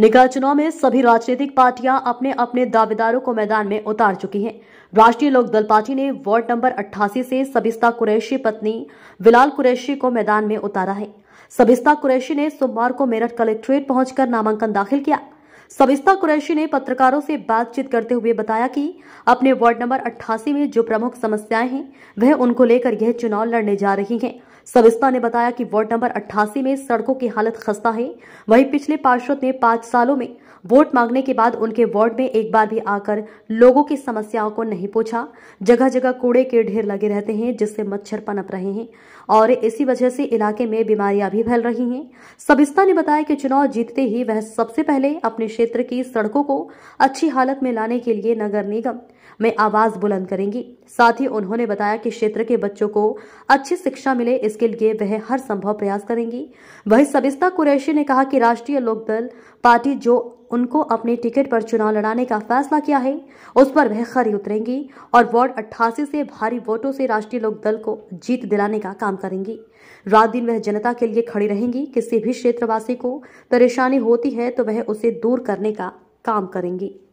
निकाय चुनाव में सभी राजनीतिक पार्टियां अपने अपने दावेदारों को मैदान में उतार चुकी हैं राष्ट्रीय लोक दल पार्टी ने वार्ड नंबर 88 से सबिस्ता कुरैशी पत्नी विलाल कुरैशी को मैदान में उतारा है सबिस्ता कुरैशी ने सोमवार को मेरठ कलेक्ट्रेट पहुंचकर नामांकन दाखिल किया सबिस्ता कुरैशी ने पत्रकारों से बातचीत करते हुए बताया कि अपने वार्ड नंबर 88 में जो प्रमुख समस्याएं हैं वह उनको लेकर यह चुनाव लड़ने जा रही हैं सविस्ता ने बताया कि वार्ड नंबर अट्ठासी में सड़कों की हालत खस्ता है वहीं पिछले पार्षद ने पांच सालों में वोट मांगने के बाद उनके वार्ड में एक बार भी आकर लोगों की समस्याओं को नहीं पूछा जगह जगह कूड़े के ढेर लगे रहते हैं जिससे मच्छर पनप रहे हैं और इसी वजह से इलाके में बीमारियां भी फैल रही हैं सबिस्ता ने बताया कि चुनाव जीतते ही वह सबसे पहले अपने क्षेत्र की सड़कों को अच्छी हालत में लाने के लिए नगर निगम में आवाज बुलंद करेंगी साथ ही उन्होंने बताया कि क्षेत्र के बच्चों को अच्छी शिक्षा मिले इसके लिए वह हर संभव प्रयास करेंगी वही सबिस्ता कुरैशी ने कहा कि राष्ट्रीय लोकदल पार्टी जो उनको अपने टिकट पर चुनाव लड़ाने का फैसला किया है उस पर वह खरी उतरेंगी और वार्ड 88 से भारी वोटों से राष्ट्रीय लोकदल को जीत दिलाने का काम करेंगी रात दिन वह जनता के लिए खड़ी रहेंगी किसी भी क्षेत्रवासी को परेशानी होती है तो वह उसे दूर करने का काम करेंगी